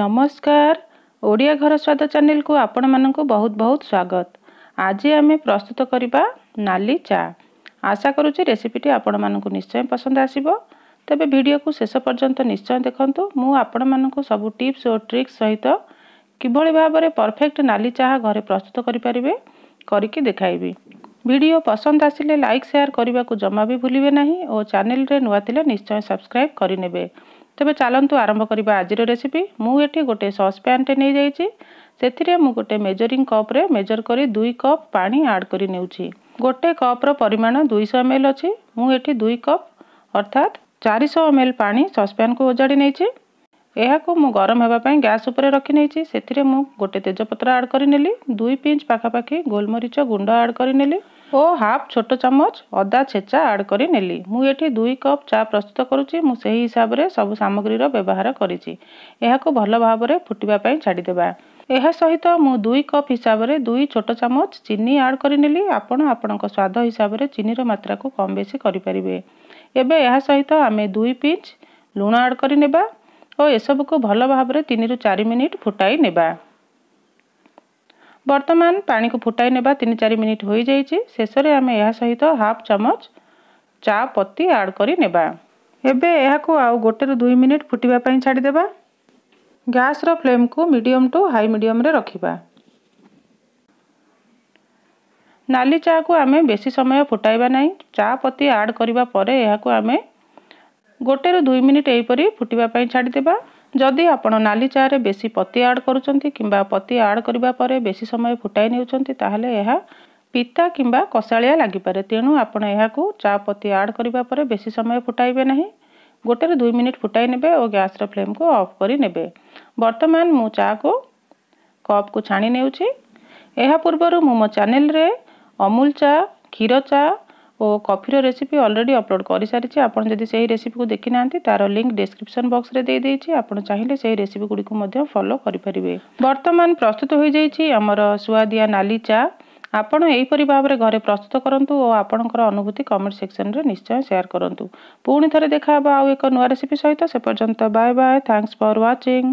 ନମସ୍କାର ଓଡ଼ିଆ ଘର ସ୍ୱାଦ ଚ୍ୟାନେଲକୁ ଆପଣମାନଙ୍କୁ ବହୁତ ବହୁତ ସ୍ୱାଗତ ଆଜି ଆମେ ପ୍ରସ୍ତୁତ କରିବା ନାଲି ଚା ଆଶା କରୁଛି ରେସିପିଟି ଆପଣମାନଙ୍କୁ ନିଶ୍ଚୟ ପସନ୍ଦ ଆସିବ ତେବେ ଭିଡ଼ିଓକୁ ଶେଷ ପର୍ଯ୍ୟନ୍ତ ନିଶ୍ଚୟ ଦେଖନ୍ତୁ ମୁଁ ଆପଣମାନଙ୍କୁ ସବୁ ଟିପ୍ସ ଓ ଟ୍ରିକ୍ସ ସହିତ କିଭଳି ଭାବରେ ପରଫେକ୍ଟ ନାଲି ଚାହା ଘରେ ପ୍ରସ୍ତୁତ କରିପାରିବେ କରିକି ଦେଖାଇବି ଭିଡ଼ିଓ ପସନ୍ଦ ଆସିଲେ ଲାଇକ୍ ସେୟାର କରିବାକୁ ଜମା ବି ଭୁଲିବେ ନାହିଁ ଓ ଚ୍ୟାନେଲରେ ନୂଆ ଥିଲେ ନିଶ୍ଚୟ ସବସ୍କ୍ରାଇବ୍ କରିନେବେ ତେବେ ଚାଲନ୍ତୁ ଆରମ୍ଭ କରିବା ଆଜିର ରେସିପି ମୁଁ ଏଠି ଗୋଟିଏ ସସ୍ପ୍ୟାନ୍ଟେ ନେଇଯାଇଛି ସେଥିରେ ମୁଁ ଗୋଟିଏ ମେଜରିଂ କପ୍ରେ ମେଜର କରି ଦୁଇ କପ୍ ପାଣି ଆଡ଼୍ କରି ନେଉଛି ଗୋଟିଏ କପ୍ର ପରିମାଣ ଦୁଇଶହ ଏମ୍ ଏଲ୍ ଅଛି ମୁଁ ଏଠି ଦୁଇ କପ୍ ଅର୍ଥାତ୍ ଚାରିଶହ ଏମ୍ ଏଲ୍ ପାଣି ସସ୍ପ୍ୟାନ୍କୁ ଓଜାଡ଼ି ନେଇଛି ଏହାକୁ ମୁଁ ଗରମ ହେବା ପାଇଁ ଗ୍ୟାସ୍ ଉପରେ ରଖି ନେଇଛି ସେଥିରେ ମୁଁ ଗୋଟେ ତେଜପତ୍ର ଆଡ଼୍ କରିନେଲି ଦୁଇ ପିଞ୍ଚ ପାଖାପାଖି ଗୋଲମରିଚ ଗୁଣ୍ଡ ଆଡ଼୍ କରିନେଲି ଓ ହାଫ୍ ଛୋଟ ଚାମଚ ଅଦା ଛେଚା ଆଡ଼୍ କରି ନେଲି ମୁଁ ଏଠି ଦୁଇ କପ୍ ଚା ପ୍ରସ୍ତୁତ କରୁଛି ମୁଁ ସେହି ହିସାବରେ ସବୁ ସାମଗ୍ରୀର ବ୍ୟବହାର କରିଛି ଏହାକୁ ଭଲ ଭାବରେ ଫୁଟିବା ପାଇଁ ଛାଡ଼ିଦେବା ଏହା ସହିତ ମୁଁ ଦୁଇ କପ୍ ହିସାବରେ ଦୁଇ ଛୋଟ ଚାମଚ ଚିନି ଆଡ଼୍ କରିନେଲି ଆପଣ ଆପଣଙ୍କ ସ୍ୱାଦ ହିସାବରେ ଚିନିର ମାତ୍ରାକୁ କମ୍ ବେଶୀ କରିପାରିବେ ଏବେ ଏହା ସହିତ ଆମେ ଦୁଇ ପିଞ୍ଚ ଲୁଣ ଆଡ଼୍ କରିନେବା ଓ ଏସବୁକୁ ଭଲ ଭାବରେ ତିନିରୁ ଚାରି ମିନିଟ୍ ଫୁଟାଇ ନେବା ବର୍ତ୍ତମାନ ପାଣିକୁ ଫୁଟାଇ ନେବା ତିନି ଚାରି ମିନିଟ୍ ହୋଇଯାଇଛି ଶେଷରେ ଆମେ ଏହା ସହିତ ହାଫ୍ ଚାମଚ ଚା ପତି ଆଡ଼୍ କରି ନେବା ଏବେ ଏହାକୁ ଆଉ ଗୋଟେରୁ ଦୁଇ ମିନିଟ୍ ଫୁଟିବା ପାଇଁ ଛାଡ଼ିଦେବା ଗ୍ୟାସ୍ର ଫ୍ଲେମ୍କୁ ମିଡ଼ିୟମ୍ ଟୁ ହାଇ ମିଡ଼ିୟମ୍ରେ ରଖିବା ନାଲି ଚା'କୁ ଆମେ ବେଶୀ ସମୟ ଫୁଟାଇବା ନାହିଁ ଚା ପତି ଆଡ଼୍ କରିବା ପରେ ଏହାକୁ ଆମେ ଗୋଟେରୁ ଦୁଇ ମିନିଟ୍ ଏହିପରି ଫୁଟିବା ପାଇଁ ଛାଡ଼ିଦେବା ଯଦି ଆପଣ ନାଲି ଚା'ରେ ବେଶୀ ପତି ଆଡ଼୍ କରୁଛନ୍ତି କିମ୍ବା ପତି ଆଡ଼୍ କରିବା ପରେ ବେଶୀ ସମୟ ଫୁଟାଇ ନେଉଛନ୍ତି ତାହେଲେ ଏହା ପିତା କିମ୍ବା କଷାଳିଆ ଲାଗିପାରେ ତେଣୁ ଆପଣ ଏହାକୁ ଚା' ପତି ଆଡ଼୍ କରିବା ପରେ ବେଶୀ ସମୟ ଫୁଟାଇବେ ନାହିଁ ଗୋଟେରେ ଦୁଇ ମିନିଟ୍ ଫୁଟାଇ ନେବେ ଓ ଗ୍ୟାସ୍ର ଫ୍ଲେମ୍କୁ ଅଫ୍ କରି ନେବେ ବର୍ତ୍ତମାନ ମୁଁ ଚା'କୁ କପ୍କୁ ଛାଣି ନେଉଛି ଏହା ପୂର୍ବରୁ ମୁଁ ମୋ ଚ୍ୟାନେଲ୍ରେ ଅମୁଲ ଚା' କ୍ଷୀର ଚା' ଓ କଫିର ରେସିପି ଅଲରେଡ଼ି ଅପଲୋଡ଼ କରିସାରିଛି ଆପଣ ଯଦି ସେହି ରେସିପିକୁ ଦେଖିନାହାନ୍ତି ତା'ର ଲିଙ୍କ୍ ଡିସ୍କ୍ରିପସନ୍ ବକ୍ସରେ ଦେଇଦେଇଛି ଆପଣ ଚାହିଁଲେ ସେହି ରେସିପି ଗୁଡ଼ିକୁ ମଧ୍ୟ ଫଲୋ କରିପାରିବେ ବର୍ତ୍ତମାନ ପ୍ରସ୍ତୁତ ହୋଇଯାଇଛି ଆମର ସୁଆଦିଆ ନାଲି ଚା ଆପଣ ଏହିପରି ଭାବରେ ଘରେ ପ୍ରସ୍ତୁତ କରନ୍ତୁ ଓ ଆପଣଙ୍କର ଅନୁଭୂତି କମେଣ୍ଟ ସେକ୍ସନରେ ନିଶ୍ଚୟ ସେୟାର କରନ୍ତୁ ପୁଣି ଥରେ ଦେଖା ହେବ ଆଉ ଏକ ନୂଆ ରେସିପି ସହିତ ସେ ପର୍ଯ୍ୟନ୍ତ bye bye thanks for watching